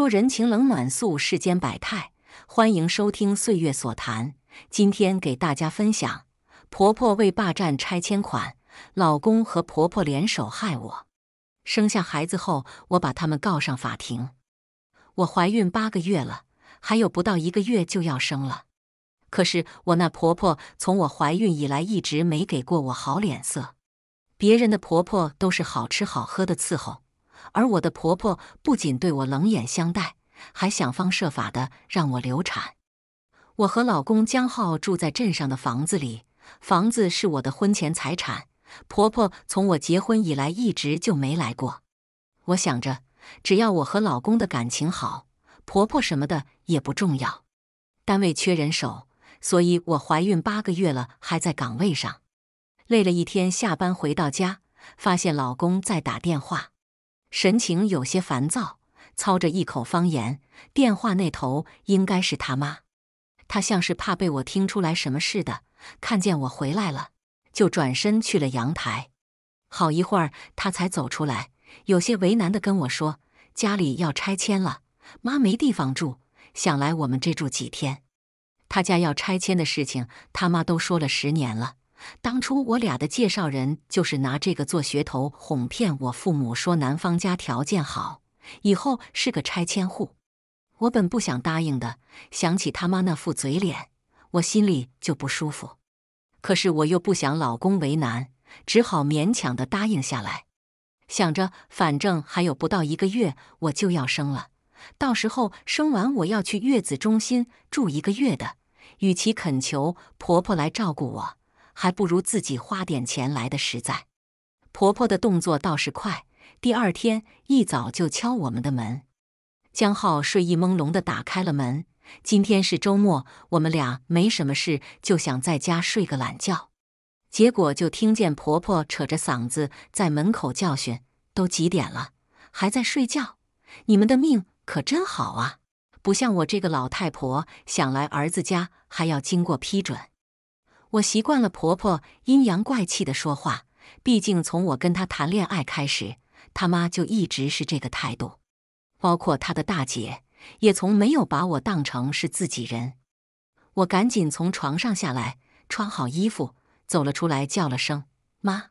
说人情冷暖，诉世间百态。欢迎收听《岁月所谈》，今天给大家分享：婆婆为霸占拆迁款，老公和婆婆联手害我。生下孩子后，我把他们告上法庭。我怀孕八个月了，还有不到一个月就要生了。可是我那婆婆从我怀孕以来一直没给过我好脸色。别人的婆婆都是好吃好喝的伺候。而我的婆婆不仅对我冷眼相待，还想方设法的让我流产。我和老公江浩住在镇上的房子里，房子是我的婚前财产。婆婆从我结婚以来一直就没来过。我想着，只要我和老公的感情好，婆婆什么的也不重要。单位缺人手，所以我怀孕八个月了还在岗位上。累了一天，下班回到家，发现老公在打电话。神情有些烦躁，操着一口方言。电话那头应该是他妈。他像是怕被我听出来什么似的，看见我回来了，就转身去了阳台。好一会儿，他才走出来，有些为难地跟我说：“家里要拆迁了，妈没地方住，想来我们这住几天。”他家要拆迁的事情，他妈都说了十年了。当初我俩的介绍人就是拿这个做噱头哄骗我父母，说男方家条件好，以后是个拆迁户。我本不想答应的，想起他妈那副嘴脸，我心里就不舒服。可是我又不想老公为难，只好勉强的答应下来。想着反正还有不到一个月我就要生了，到时候生完我要去月子中心住一个月的，与其恳求婆婆来照顾我。还不如自己花点钱来的实在。婆婆的动作倒是快，第二天一早就敲我们的门。江浩睡意朦胧地打开了门。今天是周末，我们俩没什么事，就想在家睡个懒觉。结果就听见婆婆扯着嗓子在门口教训：“都几点了，还在睡觉？你们的命可真好啊！不像我这个老太婆，想来儿子家还要经过批准。”我习惯了婆婆阴阳怪气的说话，毕竟从我跟她谈恋爱开始，她妈就一直是这个态度，包括她的大姐也从没有把我当成是自己人。我赶紧从床上下来，穿好衣服走了出来，叫了声“妈”。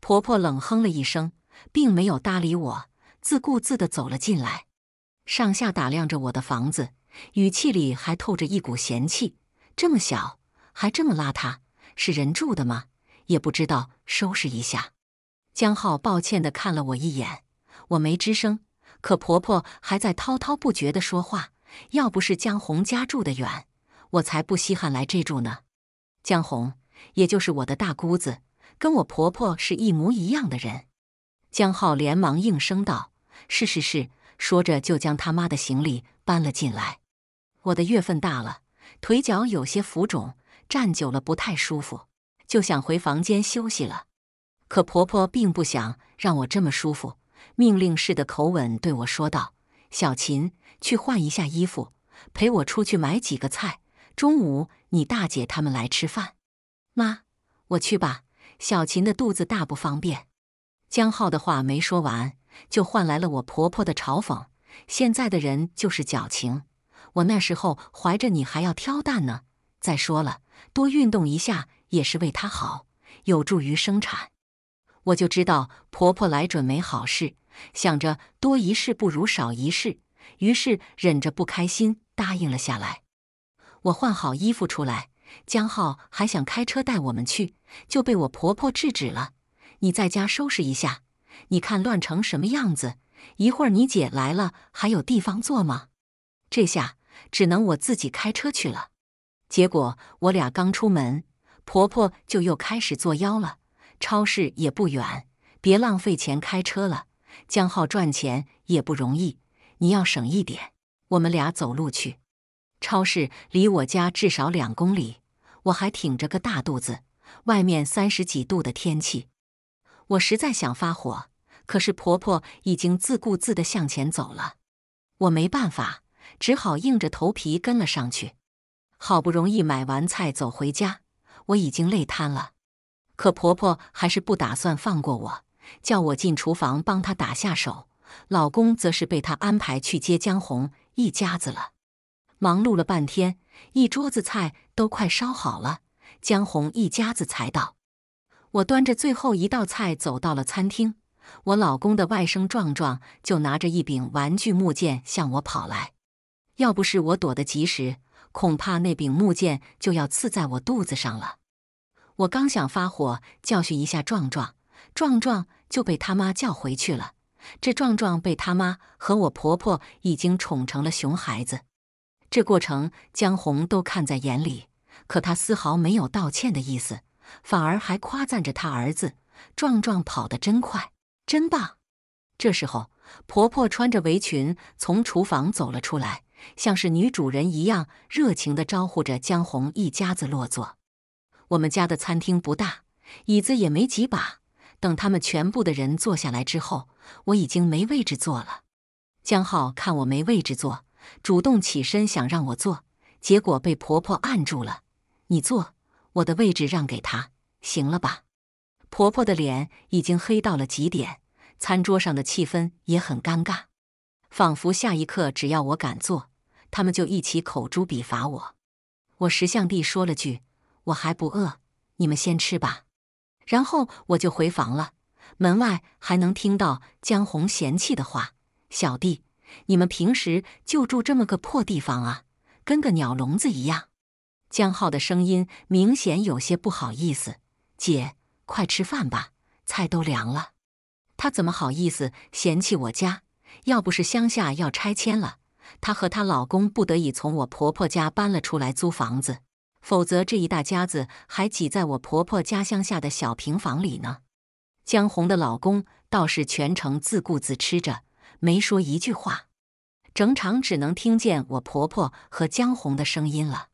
婆婆冷哼了一声，并没有搭理我，自顾自的走了进来，上下打量着我的房子，语气里还透着一股嫌弃：“这么小。”还这么邋遢，是人住的吗？也不知道收拾一下。江浩抱歉地看了我一眼，我没吱声。可婆婆还在滔滔不绝地说话。要不是江红家住得远，我才不稀罕来这住呢。江红，也就是我的大姑子，跟我婆婆是一模一样的人。江浩连忙应声道：“是是是。”说着就将他妈的行李搬了进来。我的月份大了，腿脚有些浮肿。站久了不太舒服，就想回房间休息了。可婆婆并不想让我这么舒服，命令式的口吻对我说道：“小琴，去换一下衣服，陪我出去买几个菜。中午你大姐他们来吃饭。”“妈，我去吧。”小琴的肚子大不方便。江浩的话没说完，就换来了我婆婆的嘲讽：“现在的人就是矫情。我那时候怀着你还要挑担呢。再说了。”多运动一下也是为她好，有助于生产。我就知道婆婆来准没好事，想着多一事不如少一事，于是忍着不开心答应了下来。我换好衣服出来，江浩还想开车带我们去，就被我婆婆制止了。你在家收拾一下，你看乱成什么样子！一会儿你姐来了，还有地方坐吗？这下只能我自己开车去了。结果我俩刚出门，婆婆就又开始作妖了。超市也不远，别浪费钱开车了。江浩赚钱也不容易，你要省一点。我们俩走路去，超市离我家至少两公里。我还挺着个大肚子，外面三十几度的天气，我实在想发火，可是婆婆已经自顾自地向前走了，我没办法，只好硬着头皮跟了上去。好不容易买完菜走回家，我已经累瘫了。可婆婆还是不打算放过我，叫我进厨房帮她打下手。老公则是被她安排去接江红一家子了。忙碌了半天，一桌子菜都快烧好了，江红一家子才到。我端着最后一道菜走到了餐厅，我老公的外甥壮壮就拿着一柄玩具木剑向我跑来，要不是我躲得及时。恐怕那柄木剑就要刺在我肚子上了。我刚想发火教训一下壮壮，壮壮就被他妈叫回去了。这壮壮被他妈和我婆婆已经宠成了熊孩子。这过程江红都看在眼里，可她丝毫没有道歉的意思，反而还夸赞着他儿子壮壮跑得真快，真棒。这时候，婆婆穿着围裙从厨房走了出来。像是女主人一样热情地招呼着江红一家子落座。我们家的餐厅不大，椅子也没几把。等他们全部的人坐下来之后，我已经没位置坐了。江浩看我没位置坐，主动起身想让我坐，结果被婆婆按住了。你坐，我的位置让给他，行了吧？婆婆的脸已经黑到了极点，餐桌上的气氛也很尴尬。仿佛下一刻，只要我敢做，他们就一起口诛笔伐我。我识相地说了句：“我还不饿，你们先吃吧。”然后我就回房了。门外还能听到江红嫌弃的话：“小弟，你们平时就住这么个破地方啊，跟个鸟笼子一样。”江浩的声音明显有些不好意思：“姐，快吃饭吧，菜都凉了。”他怎么好意思嫌弃我家？要不是乡下要拆迁了，她和她老公不得已从我婆婆家搬了出来租房子，否则这一大家子还挤在我婆婆家乡下的小平房里呢。江红的老公倒是全程自顾自吃着，没说一句话，整场只能听见我婆婆和江红的声音了。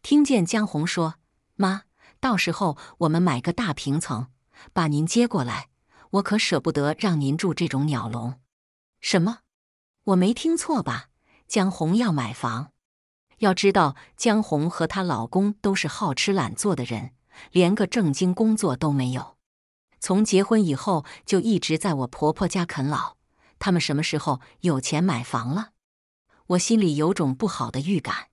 听见江红说：“妈，到时候我们买个大平层，把您接过来，我可舍不得让您住这种鸟笼。”什么？我没听错吧？江红要买房？要知道，江红和她老公都是好吃懒做的人，连个正经工作都没有，从结婚以后就一直在我婆婆家啃老。他们什么时候有钱买房了？我心里有种不好的预感。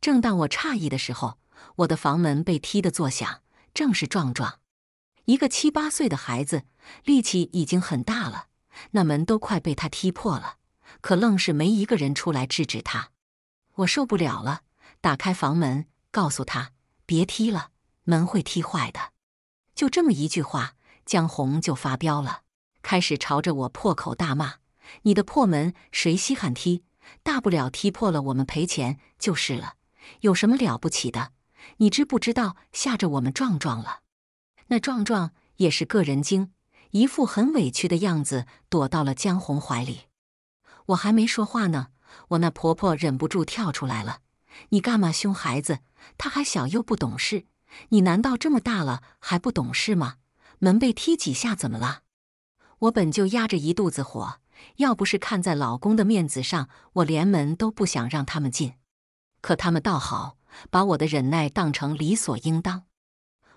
正当我诧异的时候，我的房门被踢得作响，正是壮壮，一个七八岁的孩子，力气已经很大了。那门都快被他踢破了，可愣是没一个人出来制止他。我受不了了，打开房门，告诉他别踢了，门会踢坏的。就这么一句话，江红就发飙了，开始朝着我破口大骂：“你的破门谁稀罕踢？大不了踢破了我们赔钱就是了，有什么了不起的？你知不知道吓着我们壮壮了？那壮壮也是个人精。”一副很委屈的样子，躲到了江红怀里。我还没说话呢，我那婆婆忍不住跳出来了：“你干嘛凶孩子？他还小又不懂事，你难道这么大了还不懂事吗？门被踢几下怎么了？”我本就压着一肚子火，要不是看在老公的面子上，我连门都不想让他们进。可他们倒好，把我的忍耐当成理所应当。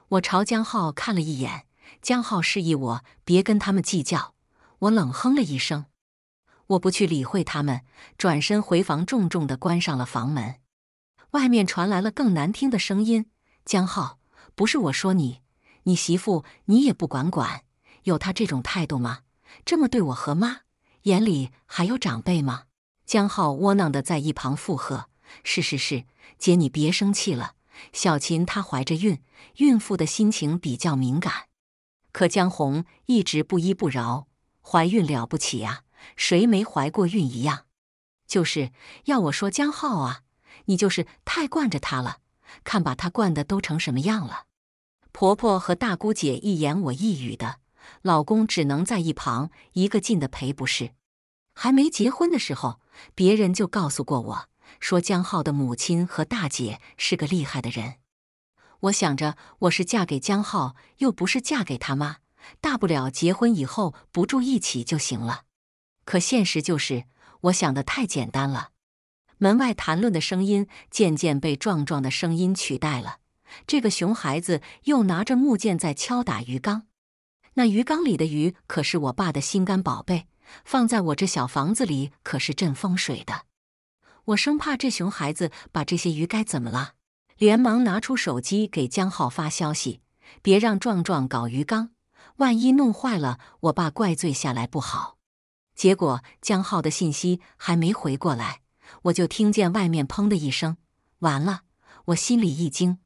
我朝江浩看了一眼。江浩示意我别跟他们计较，我冷哼了一声，我不去理会他们，转身回房，重重地关上了房门。外面传来了更难听的声音：“江浩，不是我说你，你媳妇你也不管管，有他这种态度吗？这么对我和妈，眼里还有长辈吗？”江浩窝囊地在一旁附和：“是是是，姐你别生气了，小琴她怀着孕，孕妇的心情比较敏感。”可江红一直不依不饶，怀孕了不起啊？谁没怀过孕一样？就是要我说江浩啊，你就是太惯着他了，看把他惯的都成什么样了。婆婆和大姑姐一言我一语的，老公只能在一旁一个劲的赔不是。还没结婚的时候，别人就告诉过我说，江浩的母亲和大姐是个厉害的人。我想着我是嫁给江浩，又不是嫁给他妈，大不了结婚以后不住一起就行了。可现实就是，我想的太简单了。门外谈论的声音渐渐被壮壮的声音取代了。这个熊孩子又拿着木剑在敲打鱼缸，那鱼缸里的鱼可是我爸的心肝宝贝，放在我这小房子里可是镇风水的。我生怕这熊孩子把这些鱼该怎么了。连忙拿出手机给江浩发消息，别让壮壮搞鱼缸，万一弄坏了，我爸怪罪下来不好。结果江浩的信息还没回过来，我就听见外面砰的一声，完了！我心里一惊，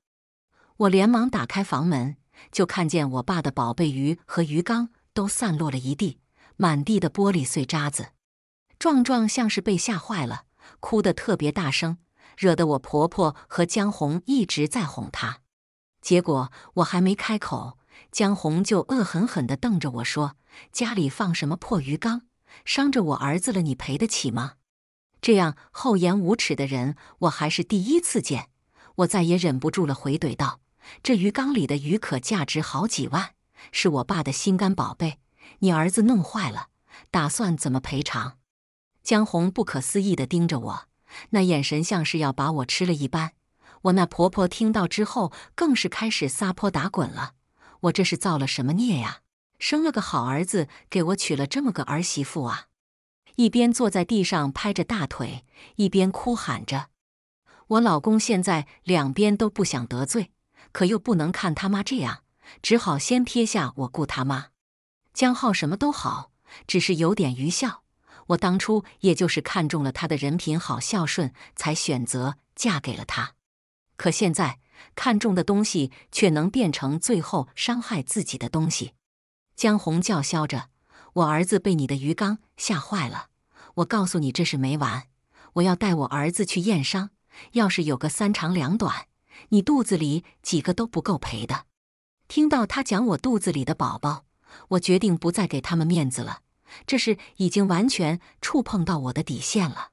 我连忙打开房门，就看见我爸的宝贝鱼和鱼缸都散落了一地，满地的玻璃碎渣子。壮壮像是被吓坏了，哭得特别大声。惹得我婆婆和江红一直在哄她，结果我还没开口，江红就恶狠狠地瞪着我说：“家里放什么破鱼缸，伤着我儿子了，你赔得起吗？”这样厚颜无耻的人，我还是第一次见。我再也忍不住了，回怼道：“这鱼缸里的鱼可价值好几万，是我爸的心肝宝贝，你儿子弄坏了，打算怎么赔偿？”江红不可思议地盯着我。那眼神像是要把我吃了一般。我那婆婆听到之后，更是开始撒泼打滚了。我这是造了什么孽呀？生了个好儿子，给我娶了这么个儿媳妇啊！一边坐在地上拍着大腿，一边哭喊着。我老公现在两边都不想得罪，可又不能看他妈这样，只好先撇下我顾他妈。江浩什么都好，只是有点愚孝。我当初也就是看中了他的人品好、孝顺，才选择嫁给了他。可现在看中的东西，却能变成最后伤害自己的东西。江红叫嚣着：“我儿子被你的鱼缸吓坏了！我告诉你，这事没完！我要带我儿子去验伤，要是有个三长两短，你肚子里几个都不够赔的。”听到他讲我肚子里的宝宝，我决定不再给他们面子了。这是已经完全触碰到我的底线了，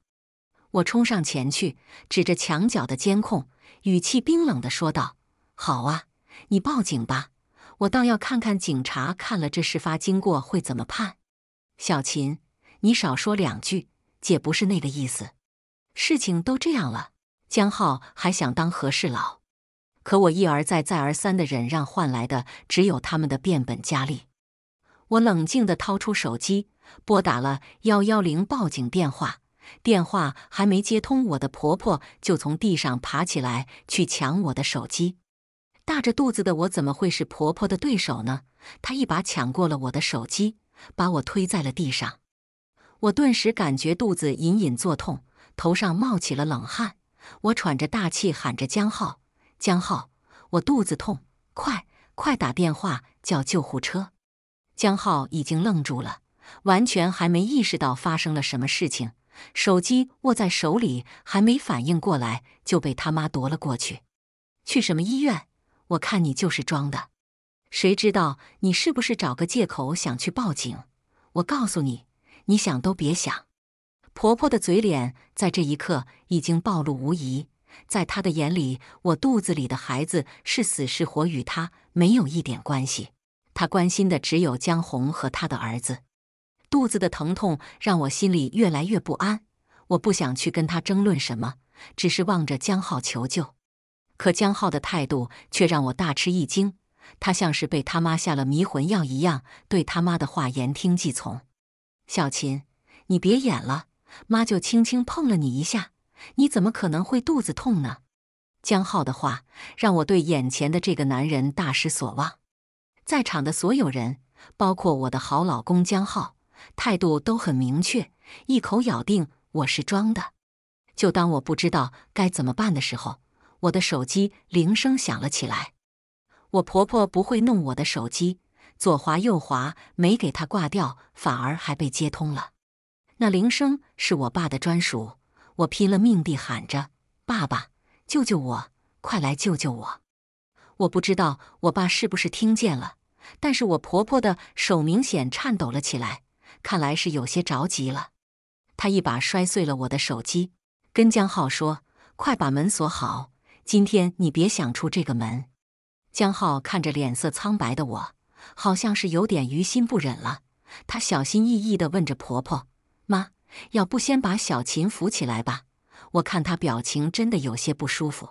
我冲上前去，指着墙角的监控，语气冰冷的说道：“好啊，你报警吧，我倒要看看警察看了这事发经过会怎么判。”小琴，你少说两句，姐不是那个意思。事情都这样了，江浩还想当和事佬，可我一而再再而三的忍让换来的只有他们的变本加厉。我冷静地掏出手机，拨打了幺幺零报警电话。电话还没接通，我的婆婆就从地上爬起来去抢我的手机。大着肚子的我怎么会是婆婆的对手呢？她一把抢过了我的手机，把我推在了地上。我顿时感觉肚子隐隐作痛，头上冒起了冷汗。我喘着大气喊着：“江浩，江浩，我肚子痛，快快打电话叫救护车！”江浩已经愣住了，完全还没意识到发生了什么事情。手机握在手里，还没反应过来，就被他妈夺了过去。去什么医院？我看你就是装的。谁知道你是不是找个借口想去报警？我告诉你，你想都别想。婆婆的嘴脸在这一刻已经暴露无遗。在她的眼里，我肚子里的孩子是死是活与她没有一点关系。他关心的只有江红和他的儿子，肚子的疼痛让我心里越来越不安。我不想去跟他争论什么，只是望着江浩求救。可江浩的态度却让我大吃一惊，他像是被他妈下了迷魂药一样，对他妈的话言听计从。小琴，你别演了，妈就轻轻碰了你一下，你怎么可能会肚子痛呢？江浩的话让我对眼前的这个男人大失所望。在场的所有人，包括我的好老公江浩，态度都很明确，一口咬定我是装的。就当我不知道该怎么办的时候，我的手机铃声响了起来。我婆婆不会弄我的手机，左滑右滑没给她挂掉，反而还被接通了。那铃声是我爸的专属，我拼了命地喊着：“爸爸，救救我！快来救救我！”我不知道我爸是不是听见了。但是我婆婆的手明显颤抖了起来，看来是有些着急了。她一把摔碎了我的手机，跟江浩说：“快把门锁好，今天你别想出这个门。”江浩看着脸色苍白的我，好像是有点于心不忍了。他小心翼翼地问着婆婆：“妈，要不先把小琴扶起来吧？我看她表情真的有些不舒服。”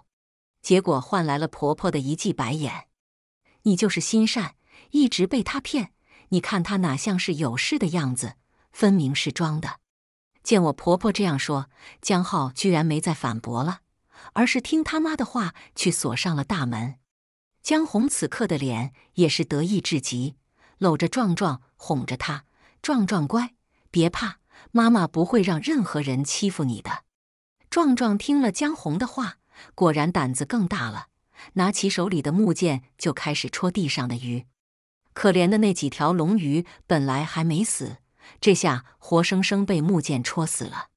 结果换来了婆婆的一记白眼：“你就是心善。”一直被他骗，你看他哪像是有事的样子，分明是装的。见我婆婆这样说，江浩居然没再反驳了，而是听他妈的话去锁上了大门。江红此刻的脸也是得意至极，搂着壮壮哄着他：“壮壮乖，别怕，妈妈不会让任何人欺负你的。”壮壮听了江红的话，果然胆子更大了，拿起手里的木剑就开始戳地上的鱼。可怜的那几条龙鱼本来还没死，这下活生生被木剑戳死了。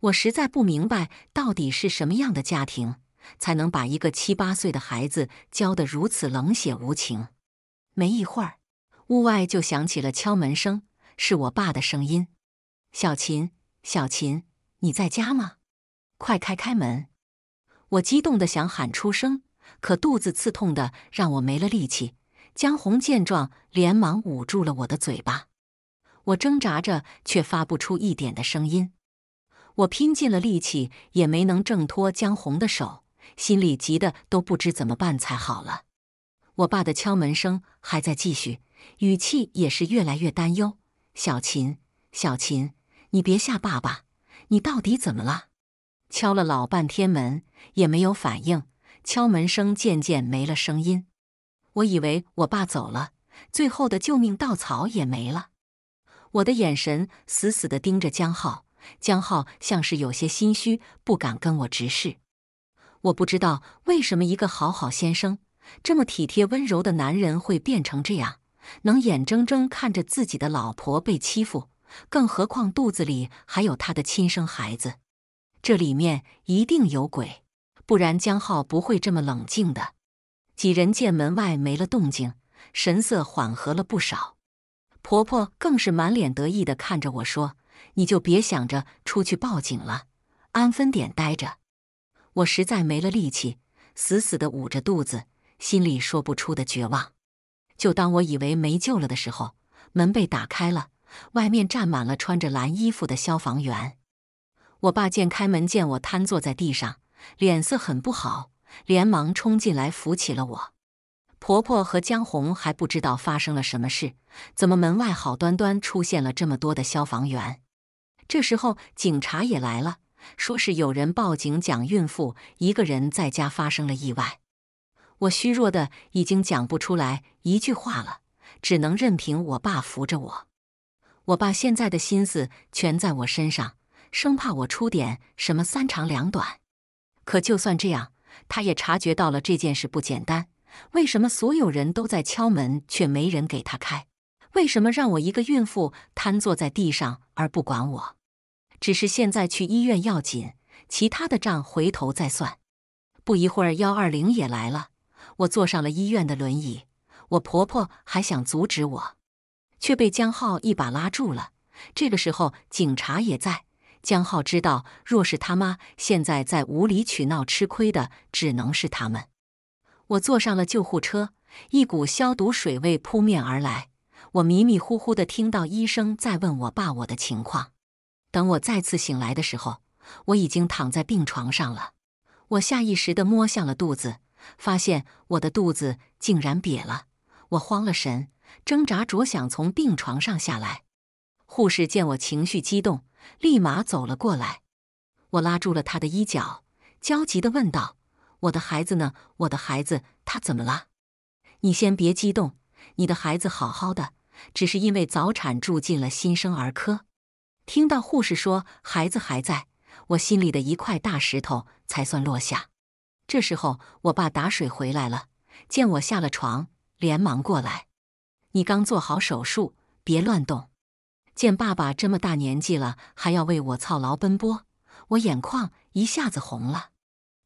我实在不明白，到底是什么样的家庭，才能把一个七八岁的孩子教得如此冷血无情？没一会儿，屋外就响起了敲门声，是我爸的声音：“小琴，小琴，你在家吗？快开开门！”我激动的想喊出声，可肚子刺痛的让我没了力气。江红见状，连忙捂住了我的嘴巴。我挣扎着，却发不出一点的声音。我拼尽了力气，也没能挣脱江红的手，心里急得都不知怎么办才好了。我爸的敲门声还在继续，语气也是越来越担忧：“小琴，小琴，你别吓爸爸，你到底怎么了？”敲了老半天门，也没有反应，敲门声渐渐没了声音。我以为我爸走了，最后的救命稻草也没了。我的眼神死死地盯着江浩，江浩像是有些心虚，不敢跟我直视。我不知道为什么一个好好先生，这么体贴温柔的男人会变成这样，能眼睁睁看着自己的老婆被欺负，更何况肚子里还有他的亲生孩子。这里面一定有鬼，不然江浩不会这么冷静的。几人见门外没了动静，神色缓和了不少。婆婆更是满脸得意的看着我说：“你就别想着出去报警了，安分点待着。”我实在没了力气，死死的捂着肚子，心里说不出的绝望。就当我以为没救了的时候，门被打开了，外面站满了穿着蓝衣服的消防员。我爸见开门，见我瘫坐在地上，脸色很不好。连忙冲进来扶起了我。婆婆和江红还不知道发生了什么事，怎么门外好端端出现了这么多的消防员？这时候警察也来了，说是有人报警讲孕妇一个人在家发生了意外。我虚弱的已经讲不出来一句话了，只能任凭我爸扶着我。我爸现在的心思全在我身上，生怕我出点什么三长两短。可就算这样。他也察觉到了这件事不简单。为什么所有人都在敲门，却没人给他开？为什么让我一个孕妇瘫坐在地上而不管我？只是现在去医院要紧，其他的账回头再算。不一会儿，幺二零也来了。我坐上了医院的轮椅，我婆婆还想阻止我，却被江浩一把拉住了。这个时候，警察也在。江浩知道，若是他妈现在再无理取闹，吃亏的只能是他们。我坐上了救护车，一股消毒水味扑面而来。我迷迷糊糊的听到医生在问我爸我的情况。等我再次醒来的时候，我已经躺在病床上了。我下意识的摸向了肚子，发现我的肚子竟然瘪了。我慌了神，挣扎着想从病床上下来。护士见我情绪激动。立马走了过来，我拉住了他的衣角，焦急地问道：“我的孩子呢？我的孩子，他怎么了？”你先别激动，你的孩子好好的，只是因为早产住进了新生儿科。听到护士说孩子还在，我心里的一块大石头才算落下。这时候，我爸打水回来了，见我下了床，连忙过来：“你刚做好手术，别乱动。”见爸爸这么大年纪了，还要为我操劳奔波，我眼眶一下子红了。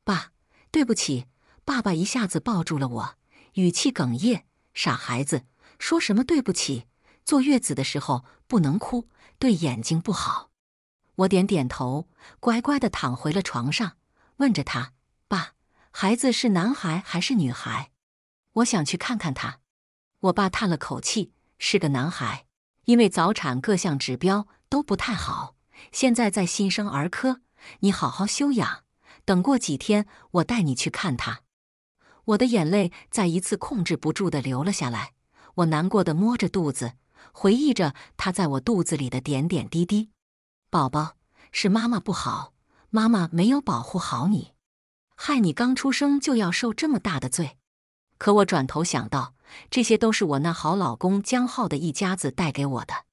爸，对不起。爸爸一下子抱住了我，语气哽咽：“傻孩子，说什么对不起？坐月子的时候不能哭，对眼睛不好。”我点点头，乖乖的躺回了床上，问着他：“爸，孩子是男孩还是女孩？我想去看看他。”我爸叹了口气：“是个男孩。”因为早产，各项指标都不太好，现在在新生儿科，你好好休养，等过几天我带你去看他。我的眼泪再一次控制不住的流了下来，我难过的摸着肚子，回忆着他在我肚子里的点点滴滴。宝宝，是妈妈不好，妈妈没有保护好你，害你刚出生就要受这么大的罪。可我转头想到。这些都是我那好老公江浩的一家子带给我的，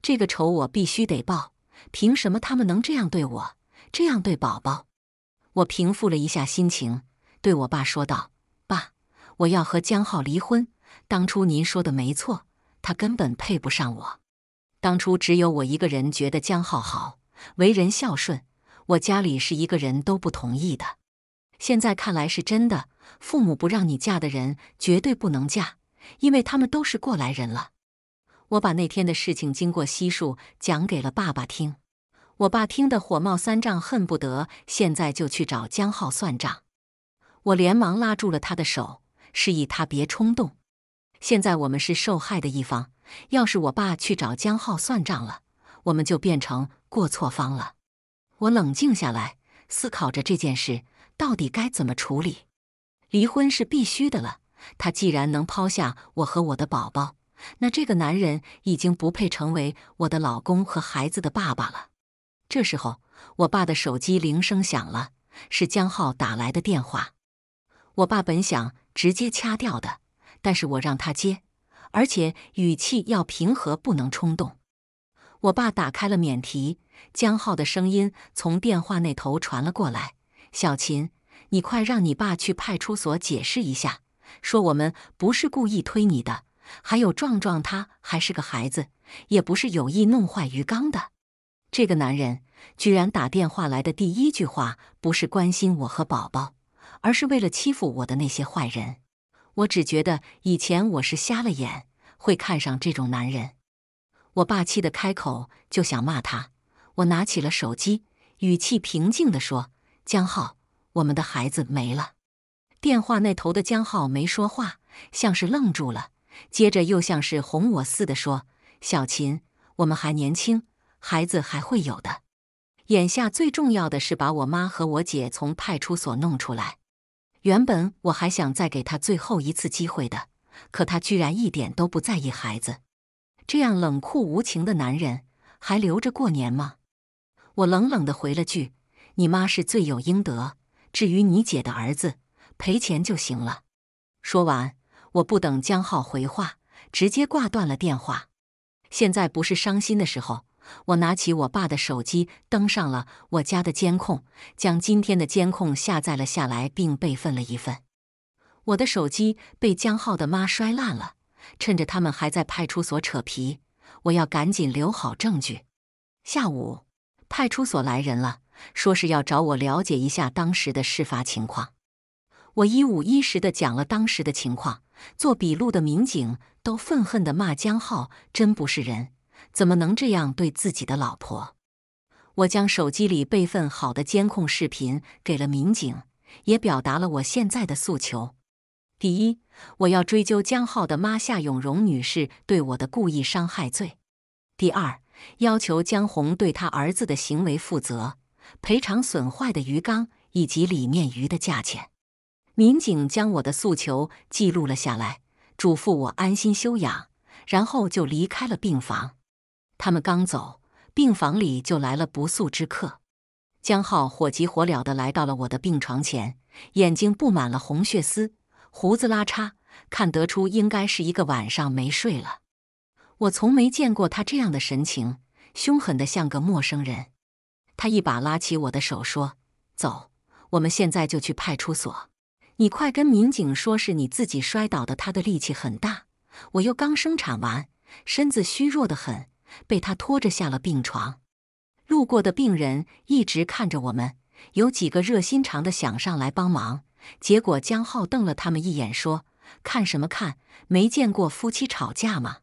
这个仇我必须得报。凭什么他们能这样对我，这样对宝宝？我平复了一下心情，对我爸说道：“爸，我要和江浩离婚。当初您说的没错，他根本配不上我。当初只有我一个人觉得江浩好，为人孝顺。我家里是一个人都不同意的。现在看来是真的。”父母不让你嫁的人绝对不能嫁，因为他们都是过来人了。我把那天的事情经过悉数讲给了爸爸听，我爸听得火冒三丈，恨不得现在就去找江浩算账。我连忙拉住了他的手，示意他别冲动。现在我们是受害的一方，要是我爸去找江浩算账了，我们就变成过错方了。我冷静下来，思考着这件事到底该怎么处理。离婚是必须的了。他既然能抛下我和我的宝宝，那这个男人已经不配成为我的老公和孩子的爸爸了。这时候，我爸的手机铃声响了，是江浩打来的电话。我爸本想直接掐掉的，但是我让他接，而且语气要平和，不能冲动。我爸打开了免提，江浩的声音从电话那头传了过来：“小琴，你快让你爸去派出所解释一下，说我们不是故意推你的。还有壮壮，他还是个孩子，也不是有意弄坏鱼缸的。这个男人居然打电话来的第一句话不是关心我和宝宝，而是为了欺负我的那些坏人。我只觉得以前我是瞎了眼，会看上这种男人。我爸气得开口就想骂他，我拿起了手机，语气平静地说：“江浩。”我们的孩子没了，电话那头的江浩没说话，像是愣住了，接着又像是哄我似的说：“小琴，我们还年轻，孩子还会有的。眼下最重要的是把我妈和我姐从派出所弄出来。原本我还想再给他最后一次机会的，可他居然一点都不在意孩子。这样冷酷无情的男人，还留着过年吗？”我冷冷地回了句：“你妈是罪有应得。”至于你姐的儿子，赔钱就行了。说完，我不等江浩回话，直接挂断了电话。现在不是伤心的时候。我拿起我爸的手机，登上了我家的监控，将今天的监控下载了下来，并备份了一份。我的手机被江浩的妈摔烂了，趁着他们还在派出所扯皮，我要赶紧留好证据。下午，派出所来人了。说是要找我了解一下当时的事发情况，我一五一十的讲了当时的情况。做笔录的民警都愤恨的骂江浩真不是人，怎么能这样对自己的老婆？我将手机里备份好的监控视频给了民警，也表达了我现在的诉求：第一，我要追究江浩的妈夏永荣女士对我的故意伤害罪；第二，要求江红对他儿子的行为负责。赔偿损坏的鱼缸以及里面鱼的价钱。民警将我的诉求记录了下来，嘱咐我安心休养，然后就离开了病房。他们刚走，病房里就来了不速之客。江浩火急火燎地来到了我的病床前，眼睛布满了红血丝，胡子拉碴，看得出应该是一个晚上没睡了。我从没见过他这样的神情，凶狠的像个陌生人。他一把拉起我的手，说：“走，我们现在就去派出所。你快跟民警说，是你自己摔倒的。他的力气很大，我又刚生产完，身子虚弱的很，被他拖着下了病床。路过的病人一直看着我们，有几个热心肠的想上来帮忙，结果江浩瞪了他们一眼，说：‘看什么看？没见过夫妻吵架吗？’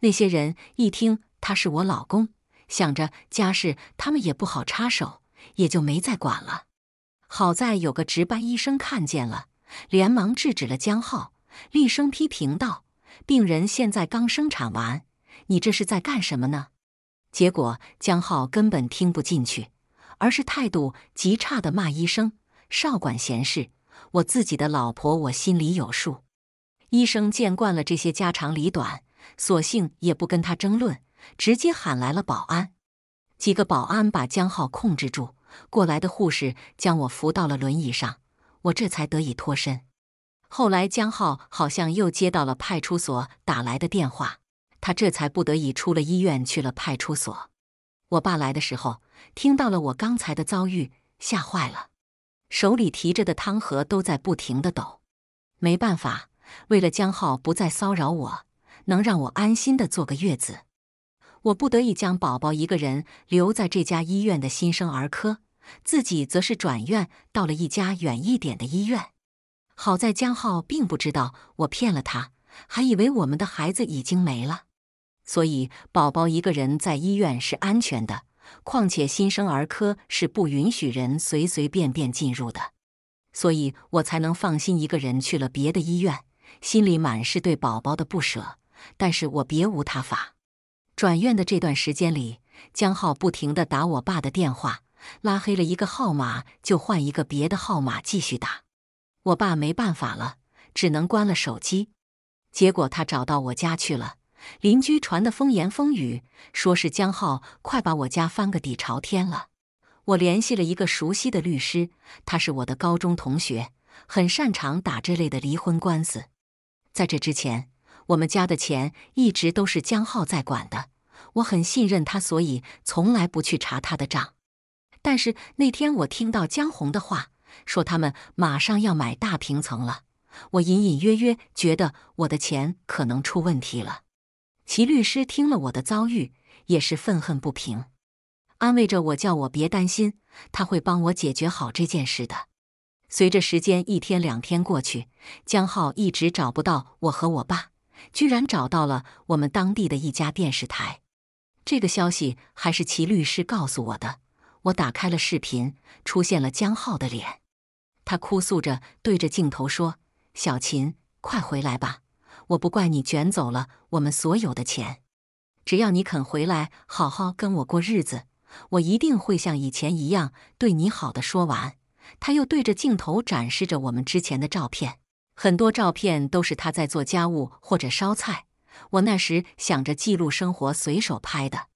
那些人一听他是我老公。”想着家事，他们也不好插手，也就没再管了。好在有个值班医生看见了，连忙制止了江浩，厉声批评道：“病人现在刚生产完，你这是在干什么呢？”结果江浩根本听不进去，而是态度极差的骂医生：“少管闲事！我自己的老婆，我心里有数。”医生见惯了这些家长里短，索性也不跟他争论。直接喊来了保安，几个保安把江浩控制住。过来的护士将我扶到了轮椅上，我这才得以脱身。后来江浩好像又接到了派出所打来的电话，他这才不得已出了医院，去了派出所。我爸来的时候听到了我刚才的遭遇，吓坏了，手里提着的汤盒都在不停地抖。没办法，为了江浩不再骚扰我，能让我安心的坐个月子。我不得已将宝宝一个人留在这家医院的新生儿科，自己则是转院到了一家远一点的医院。好在江浩并不知道我骗了他，还以为我们的孩子已经没了，所以宝宝一个人在医院是安全的。况且新生儿科是不允许人随随便便进入的，所以我才能放心一个人去了别的医院。心里满是对宝宝的不舍，但是我别无他法。转院的这段时间里，江浩不停地打我爸的电话，拉黑了一个号码就换一个别的号码继续打。我爸没办法了，只能关了手机。结果他找到我家去了，邻居传的风言风语，说是江浩快把我家翻个底朝天了。我联系了一个熟悉的律师，他是我的高中同学，很擅长打这类的离婚官司。在这之前，我们家的钱一直都是江浩在管的。我很信任他，所以从来不去查他的账。但是那天我听到江红的话，说他们马上要买大平层了，我隐隐约约觉得我的钱可能出问题了。齐律师听了我的遭遇，也是愤恨不平，安慰着我，叫我别担心，他会帮我解决好这件事的。随着时间一天两天过去，江浩一直找不到我和我爸，居然找到了我们当地的一家电视台。这个消息还是齐律师告诉我的。我打开了视频，出现了江浩的脸，他哭诉着对着镜头说：“小琴，快回来吧！我不怪你卷走了我们所有的钱，只要你肯回来，好好跟我过日子，我一定会像以前一样对你好。”的说完，他又对着镜头展示着我们之前的照片，很多照片都是他在做家务或者烧菜。我那时想着记录生活，随手拍的，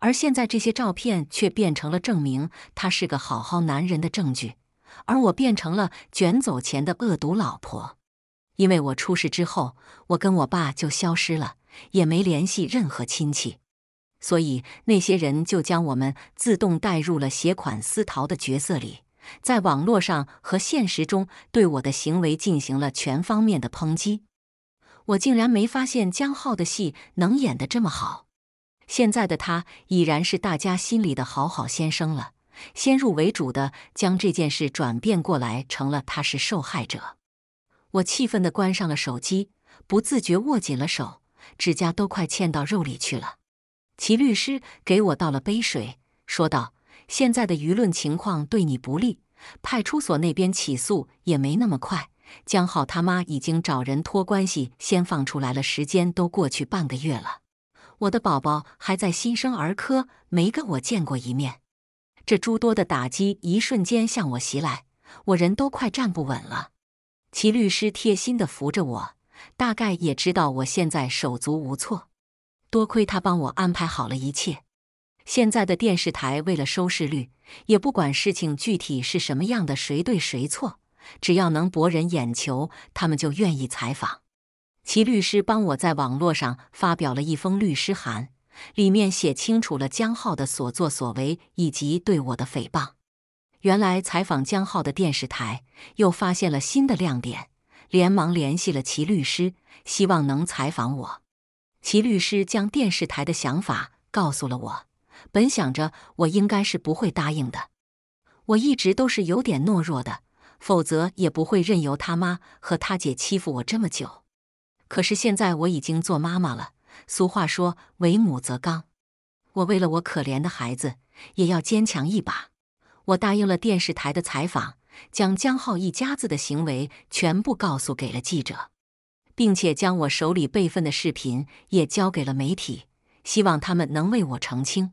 而现在这些照片却变成了证明他是个好好男人的证据，而我变成了卷走钱的恶毒老婆。因为我出事之后，我跟我爸就消失了，也没联系任何亲戚，所以那些人就将我们自动带入了携款私逃的角色里，在网络上和现实中对我的行为进行了全方面的抨击。我竟然没发现江浩的戏能演的这么好，现在的他已然是大家心里的好好先生了。先入为主的将这件事转变过来，成了他是受害者。我气愤地关上了手机，不自觉握紧了手，指甲都快嵌到肉里去了。齐律师给我倒了杯水，说道：“现在的舆论情况对你不利，派出所那边起诉也没那么快。”江浩他妈已经找人托关系，先放出来了。时间都过去半个月了，我的宝宝还在新生儿科，没跟我见过一面。这诸多的打击一瞬间向我袭来，我人都快站不稳了。齐律师贴心的扶着我，大概也知道我现在手足无措。多亏他帮我安排好了一切。现在的电视台为了收视率，也不管事情具体是什么样的，谁对谁错。只要能博人眼球，他们就愿意采访。齐律师帮我在网络上发表了一封律师函，里面写清楚了江浩的所作所为以及对我的诽谤。原来采访江浩的电视台又发现了新的亮点，连忙联系了齐律师，希望能采访我。齐律师将电视台的想法告诉了我，本想着我应该是不会答应的，我一直都是有点懦弱的。否则也不会任由他妈和他姐欺负我这么久。可是现在我已经做妈妈了，俗话说“为母则刚”，我为了我可怜的孩子，也要坚强一把。我答应了电视台的采访，将江浩一家子的行为全部告诉给了记者，并且将我手里备份的视频也交给了媒体，希望他们能为我澄清。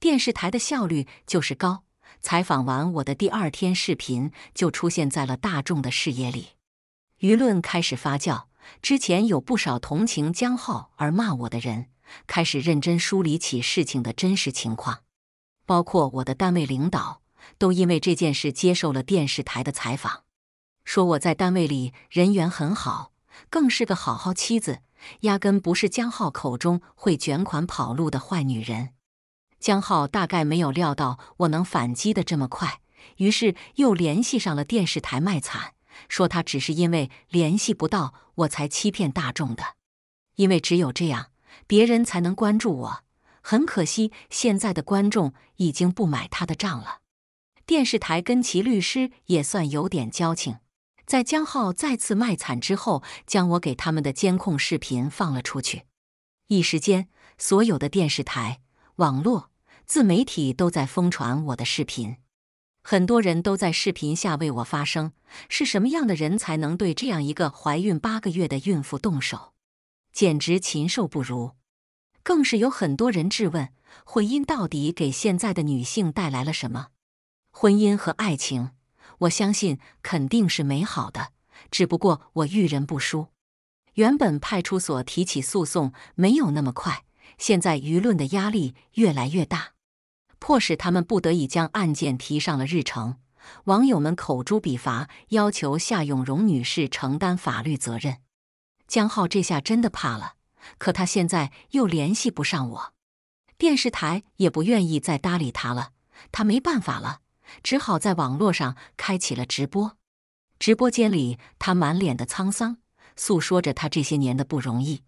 电视台的效率就是高。采访完我的第二天，视频就出现在了大众的视野里，舆论开始发酵。之前有不少同情江浩而骂我的人，开始认真梳理起事情的真实情况。包括我的单位领导，都因为这件事接受了电视台的采访，说我在单位里人缘很好，更是个好好妻子，压根不是江浩口中会卷款跑路的坏女人。江浩大概没有料到我能反击的这么快，于是又联系上了电视台卖惨，说他只是因为联系不到我才欺骗大众的，因为只有这样，别人才能关注我。很可惜，现在的观众已经不买他的账了。电视台跟其律师也算有点交情，在江浩再次卖惨之后，将我给他们的监控视频放了出去。一时间，所有的电视台。网络自媒体都在疯传我的视频，很多人都在视频下为我发声。是什么样的人才能对这样一个怀孕八个月的孕妇动手？简直禽兽不如！更是有很多人质问：婚姻到底给现在的女性带来了什么？婚姻和爱情，我相信肯定是美好的。只不过我遇人不淑。原本派出所提起诉讼没有那么快。现在舆论的压力越来越大，迫使他们不得已将案件提上了日程。网友们口诛笔伐，要求夏永荣女士承担法律责任。江浩这下真的怕了，可他现在又联系不上我，电视台也不愿意再搭理他了。他没办法了，只好在网络上开启了直播。直播间里，他满脸的沧桑，诉说着他这些年的不容易。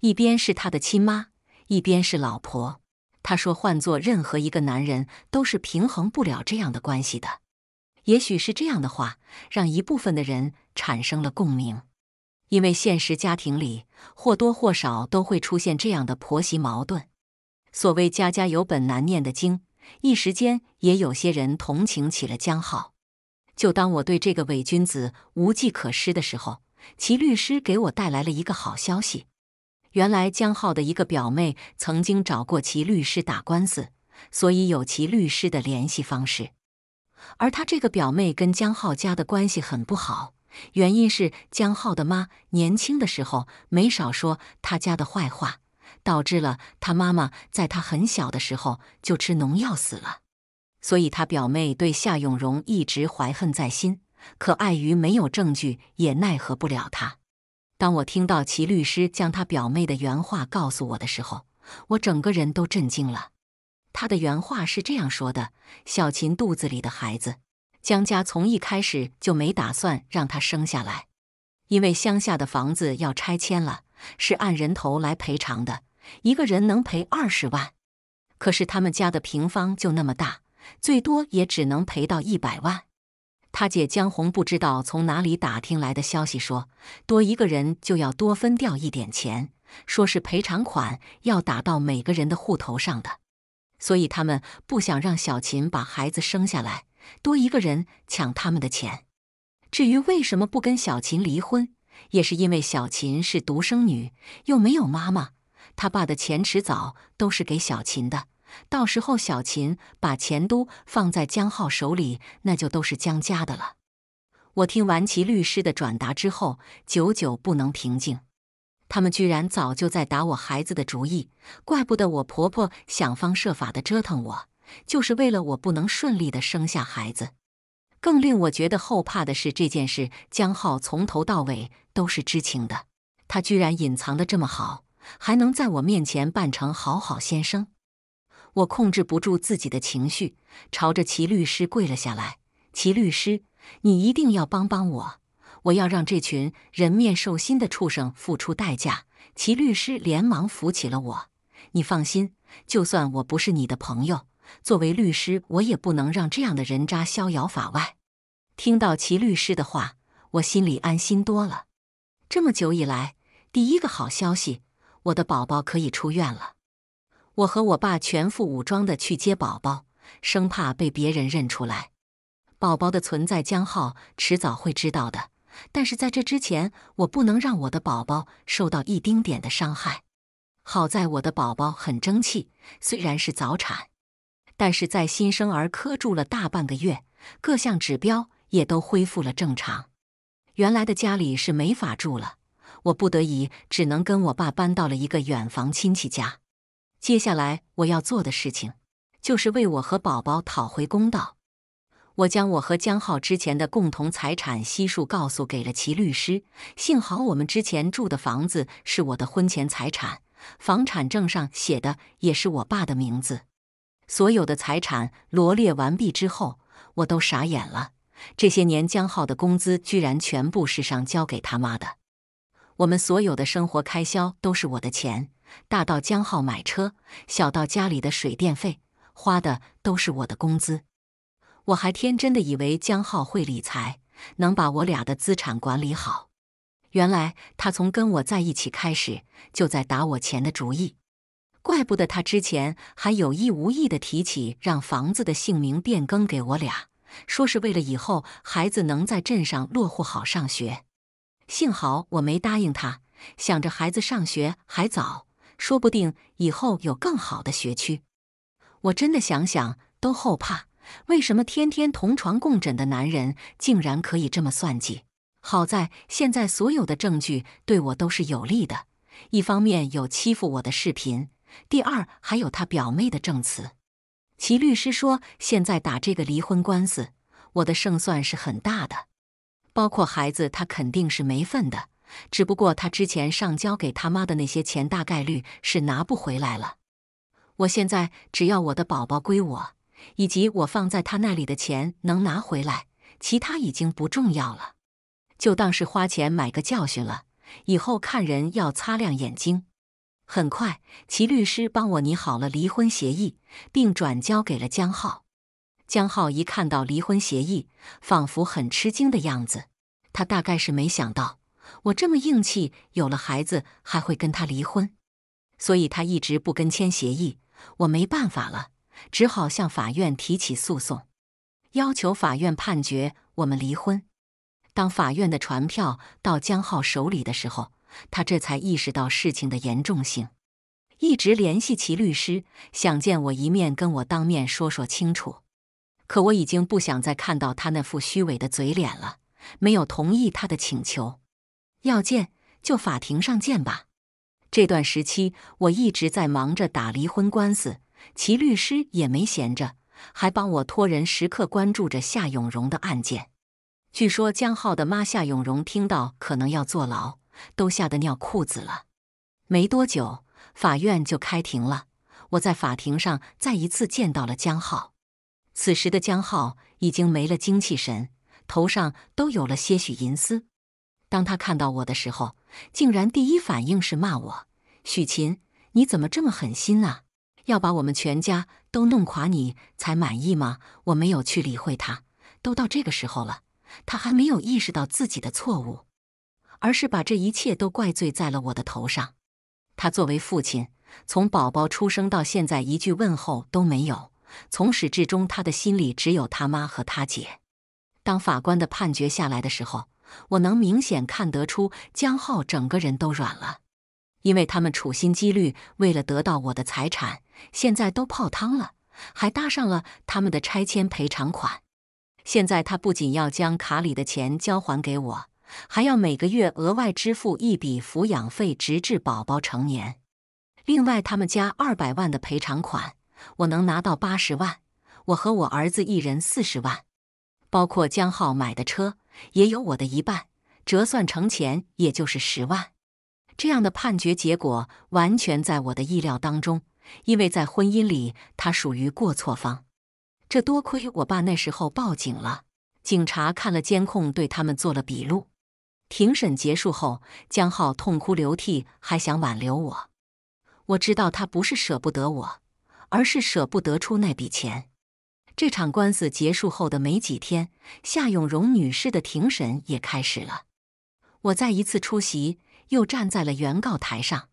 一边是他的亲妈。一边是老婆，他说换做任何一个男人都是平衡不了这样的关系的。也许是这样的话，让一部分的人产生了共鸣，因为现实家庭里或多或少都会出现这样的婆媳矛盾。所谓家家有本难念的经，一时间也有些人同情起了江浩。就当我对这个伪君子无计可施的时候，其律师给我带来了一个好消息。原来江浩的一个表妹曾经找过其律师打官司，所以有其律师的联系方式。而他这个表妹跟江浩家的关系很不好，原因是江浩的妈年轻的时候没少说他家的坏话，导致了他妈妈在他很小的时候就吃农药死了。所以他表妹对夏永荣一直怀恨在心，可碍于没有证据，也奈何不了他。当我听到齐律师将他表妹的原话告诉我的时候，我整个人都震惊了。他的原话是这样说的：“小琴肚子里的孩子，江家从一开始就没打算让他生下来，因为乡下的房子要拆迁了，是按人头来赔偿的，一个人能赔二十万，可是他们家的平方就那么大，最多也只能赔到一百万。”他姐江红不知道从哪里打听来的消息，说多一个人就要多分掉一点钱，说是赔偿款要打到每个人的户头上的，所以他们不想让小琴把孩子生下来，多一个人抢他们的钱。至于为什么不跟小琴离婚，也是因为小琴是独生女，又没有妈妈，他爸的钱迟早都是给小琴的。到时候，小秦把钱都放在江浩手里，那就都是江家的了。我听完齐律师的转达之后，久久不能平静。他们居然早就在打我孩子的主意，怪不得我婆婆想方设法的折腾我，就是为了我不能顺利的生下孩子。更令我觉得后怕的是，这件事江浩从头到尾都是知情的，他居然隐藏的这么好，还能在我面前扮成好好先生。我控制不住自己的情绪，朝着齐律师跪了下来。齐律师，你一定要帮帮我！我要让这群人面兽心的畜生付出代价。齐律师连忙扶起了我。你放心，就算我不是你的朋友，作为律师，我也不能让这样的人渣逍遥法外。听到齐律师的话，我心里安心多了。这么久以来，第一个好消息，我的宝宝可以出院了。我和我爸全副武装的去接宝宝，生怕被别人认出来。宝宝的存在，江浩迟早会知道的。但是在这之前，我不能让我的宝宝受到一丁点的伤害。好在我的宝宝很争气，虽然是早产，但是在新生儿科住了大半个月，各项指标也都恢复了正常。原来的家里是没法住了，我不得已只能跟我爸搬到了一个远房亲戚家。接下来我要做的事情，就是为我和宝宝讨回公道。我将我和江浩之前的共同财产悉数告诉给了齐律师。幸好我们之前住的房子是我的婚前财产，房产证上写的也是我爸的名字。所有的财产罗列完毕之后，我都傻眼了。这些年江浩的工资居然全部是上交给他妈的，我们所有的生活开销都是我的钱。大到江浩买车，小到家里的水电费，花的都是我的工资。我还天真的以为江浩会理财，能把我俩的资产管理好。原来他从跟我在一起开始，就在打我钱的主意。怪不得他之前还有意无意的提起，让房子的姓名变更给我俩，说是为了以后孩子能在镇上落户好上学。幸好我没答应他，想着孩子上学还早。说不定以后有更好的学区，我真的想想都后怕。为什么天天同床共枕的男人竟然可以这么算计？好在现在所有的证据对我都是有利的，一方面有欺负我的视频，第二还有他表妹的证词。齐律师说，现在打这个离婚官司，我的胜算是很大的，包括孩子他肯定是没份的。只不过他之前上交给他妈的那些钱，大概率是拿不回来了。我现在只要我的宝宝归我，以及我放在他那里的钱能拿回来，其他已经不重要了。就当是花钱买个教训了。以后看人要擦亮眼睛。很快，齐律师帮我拟好了离婚协议，并转交给了江浩。江浩一看到离婚协议，仿佛很吃惊的样子。他大概是没想到。我这么硬气，有了孩子还会跟他离婚，所以他一直不跟签协议。我没办法了，只好向法院提起诉讼，要求法院判决我们离婚。当法院的传票到江浩手里的时候，他这才意识到事情的严重性，一直联系其律师，想见我一面，跟我当面说说清楚。可我已经不想再看到他那副虚伪的嘴脸了，没有同意他的请求。要见就法庭上见吧。这段时期我一直在忙着打离婚官司，其律师也没闲着，还帮我托人时刻关注着夏永荣的案件。据说江浩的妈夏永荣听到可能要坐牢，都吓得尿裤子了。没多久，法院就开庭了。我在法庭上再一次见到了江浩。此时的江浩已经没了精气神，头上都有了些许银丝。当他看到我的时候，竟然第一反应是骂我：“许琴，你怎么这么狠心啊？要把我们全家都弄垮，你才满意吗？”我没有去理会他。都到这个时候了，他还没有意识到自己的错误，而是把这一切都怪罪在了我的头上。他作为父亲，从宝宝出生到现在，一句问候都没有。从始至终，他的心里只有他妈和他姐。当法官的判决下来的时候。我能明显看得出，江浩整个人都软了，因为他们处心积虑为了得到我的财产，现在都泡汤了，还搭上了他们的拆迁赔偿款。现在他不仅要将卡里的钱交还给我，还要每个月额外支付一笔抚养费，直至宝宝成年。另外，他们家二百万的赔偿款，我能拿到八十万，我和我儿子一人四十万，包括江浩买的车。也有我的一半，折算成钱也就是十万。这样的判决结果完全在我的意料当中，因为在婚姻里他属于过错方。这多亏我爸那时候报警了，警察看了监控，对他们做了笔录。庭审结束后，江浩痛哭流涕，还想挽留我。我知道他不是舍不得我，而是舍不得出那笔钱。这场官司结束后的没几天，夏永荣女士的庭审也开始了。我再一次出席，又站在了原告台上。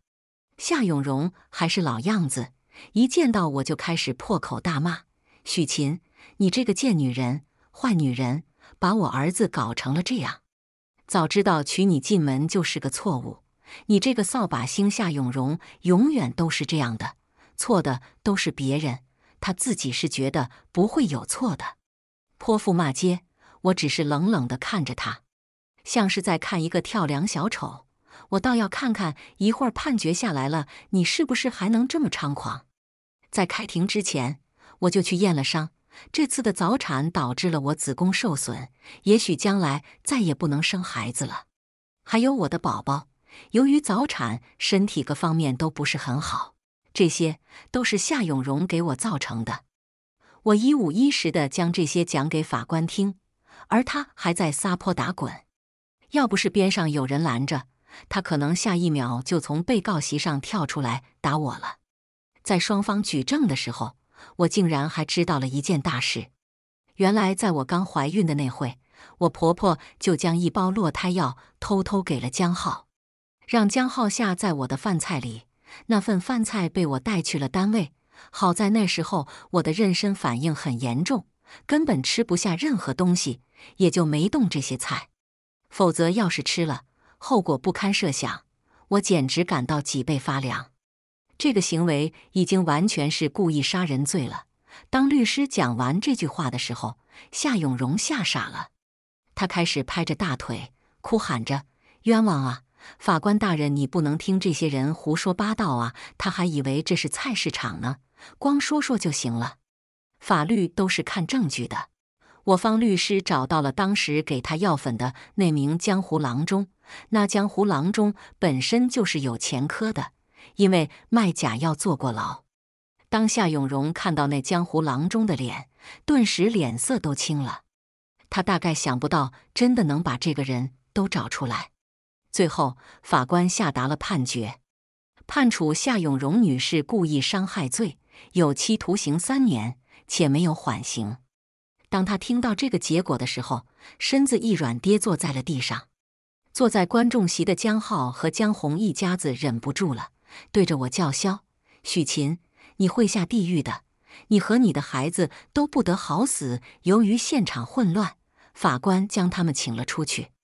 夏永荣还是老样子，一见到我就开始破口大骂：“许琴，你这个贱女人、坏女人，把我儿子搞成了这样！早知道娶你进门就是个错误。你这个扫把星，夏永荣永远都是这样的，错的都是别人。”他自己是觉得不会有错的，泼妇骂街。我只是冷冷的看着他，像是在看一个跳梁小丑。我倒要看看，一会儿判决下来了，你是不是还能这么猖狂？在开庭之前，我就去验了伤。这次的早产导致了我子宫受损，也许将来再也不能生孩子了。还有我的宝宝，由于早产，身体各方面都不是很好。这些都是夏永荣给我造成的，我一五一十的将这些讲给法官听，而他还在撒泼打滚。要不是边上有人拦着，他可能下一秒就从被告席上跳出来打我了。在双方举证的时候，我竟然还知道了一件大事：原来在我刚怀孕的那会，我婆婆就将一包落胎药偷偷给了江浩，让江浩下在我的饭菜里。那份饭菜被我带去了单位，好在那时候我的妊娠反应很严重，根本吃不下任何东西，也就没动这些菜。否则，要是吃了，后果不堪设想。我简直感到脊背发凉。这个行为已经完全是故意杀人罪了。当律师讲完这句话的时候，夏永荣吓傻了，他开始拍着大腿，哭喊着：“冤枉啊！”法官大人，你不能听这些人胡说八道啊！他还以为这是菜市场呢，光说说就行了。法律都是看证据的。我方律师找到了当时给他药粉的那名江湖郎中，那江湖郎中本身就是有前科的，因为卖假药坐过牢。当夏永荣看到那江湖郎中的脸，顿时脸色都青了。他大概想不到，真的能把这个人都找出来。最后，法官下达了判决，判处夏永荣女士故意伤害罪，有期徒刑三年，且没有缓刑。当他听到这个结果的时候，身子一软，跌坐在了地上。坐在观众席的江浩和江红一家子忍不住了，对着我叫嚣：“许琴，你会下地狱的，你和你的孩子都不得好死。”由于现场混乱，法官将他们请了出去。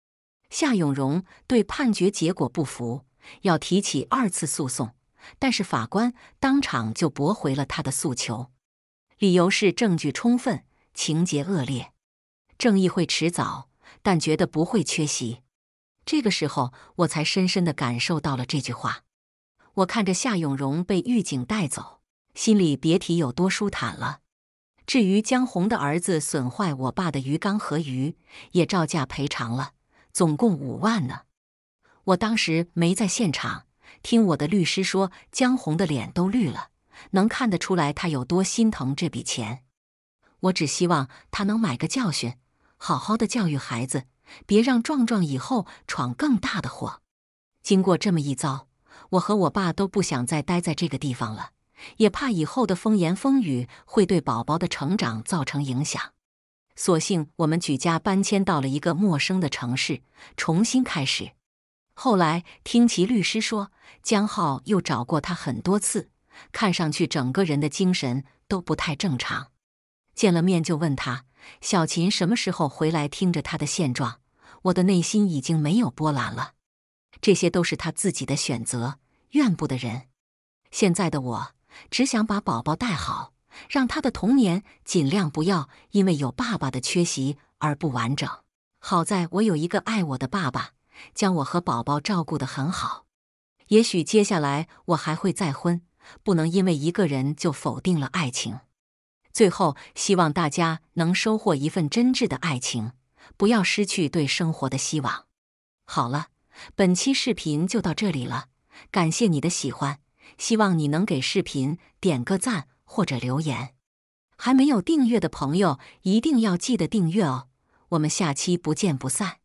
夏永荣对判决结果不服，要提起二次诉讼，但是法官当场就驳回了他的诉求，理由是证据充分，情节恶劣，正义会迟早，但觉得不会缺席。这个时候，我才深深的感受到了这句话。我看着夏永荣被狱警带走，心里别提有多舒坦了。至于江红的儿子损坏我爸的鱼缸和鱼，也照价赔偿了。总共五万呢，我当时没在现场。听我的律师说，江红的脸都绿了，能看得出来他有多心疼这笔钱。我只希望他能买个教训，好好的教育孩子，别让壮壮以后闯更大的祸。经过这么一遭，我和我爸都不想再待在这个地方了，也怕以后的风言风语会对宝宝的成长造成影响。所幸我们举家搬迁到了一个陌生的城市，重新开始。后来听其律师说，江浩又找过他很多次，看上去整个人的精神都不太正常。见了面就问他小琴什么时候回来，听着他的现状，我的内心已经没有波澜了。这些都是他自己的选择，怨不得人。现在的我只想把宝宝带好。让他的童年尽量不要因为有爸爸的缺席而不完整。好在我有一个爱我的爸爸，将我和宝宝照顾得很好。也许接下来我还会再婚，不能因为一个人就否定了爱情。最后，希望大家能收获一份真挚的爱情，不要失去对生活的希望。好了，本期视频就到这里了，感谢你的喜欢，希望你能给视频点个赞。或者留言。还没有订阅的朋友，一定要记得订阅哦！我们下期不见不散。